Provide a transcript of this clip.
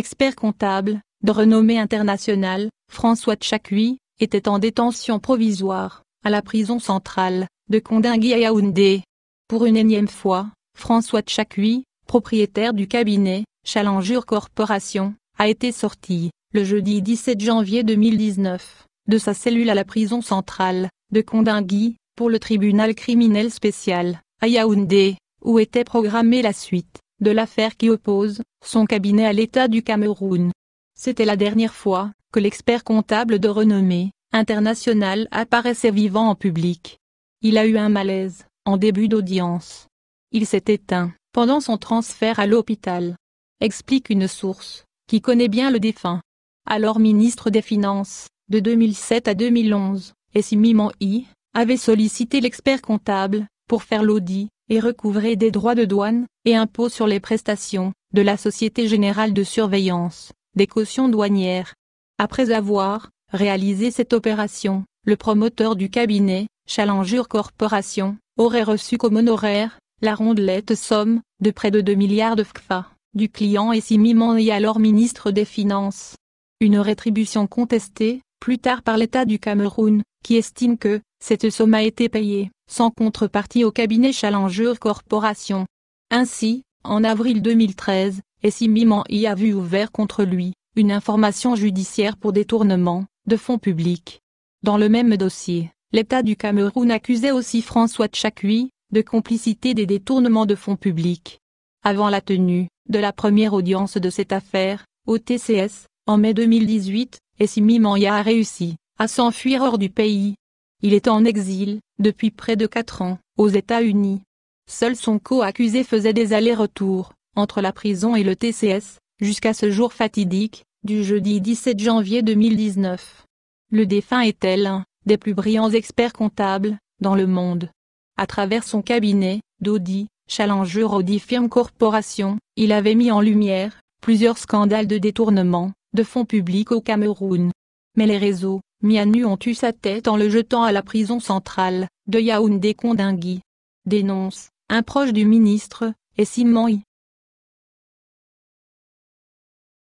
expert comptable, de renommée internationale, François Tchakui, était en détention provisoire, à la prison centrale, de Kondingui à Yaoundé. Pour une énième fois, François Tchakui, propriétaire du cabinet, Challenger Corporation, a été sorti, le jeudi 17 janvier 2019, de sa cellule à la prison centrale, de Kondingui, pour le tribunal criminel spécial, à Yaoundé, où était programmée la suite de l'affaire qui oppose son cabinet à l'État du Cameroun. C'était la dernière fois que l'expert comptable de renommée internationale apparaissait vivant en public. Il a eu un malaise en début d'audience. Il s'est éteint pendant son transfert à l'hôpital. Explique une source qui connaît bien le défunt. Alors ministre des Finances, de 2007 à 2011, Simi I avait sollicité l'expert comptable pour faire l'audit et recouvrer des droits de douane, et impôts sur les prestations, de la Société Générale de Surveillance, des cautions douanières. Après avoir réalisé cette opération, le promoteur du cabinet, Challenger Corporation, aurait reçu comme honoraire, la rondelette somme, de près de 2 milliards de FCFA, du client et simimon et alors ministre des Finances. Une rétribution contestée, plus tard par l'État du Cameroun, qui estime que, cette somme a été payée sans contrepartie au cabinet Challenger Corporation. Ainsi, en avril 2013, miman y a vu ouvert contre lui une information judiciaire pour détournement de fonds publics. Dans le même dossier, l'État du Cameroun accusait aussi François Tchakui de complicité des détournements de fonds publics. Avant la tenue de la première audience de cette affaire, au TCS, en mai 2018, miman y a réussi à s'enfuir hors du pays, il est en exil, depuis près de quatre ans, aux États-Unis. Seul son co-accusé faisait des allers-retours, entre la prison et le TCS, jusqu'à ce jour fatidique, du jeudi 17 janvier 2019. Le défunt était l'un des plus brillants experts comptables dans le monde. À travers son cabinet, Dodi, Challenger Audi Firm Corporation, il avait mis en lumière plusieurs scandales de détournement de fonds publics au Cameroun. Mais les réseaux Mianu ont eu sa tête en le jetant à la prison centrale, de yaoundé kondingui Dénonce, un proche du ministre, et Simon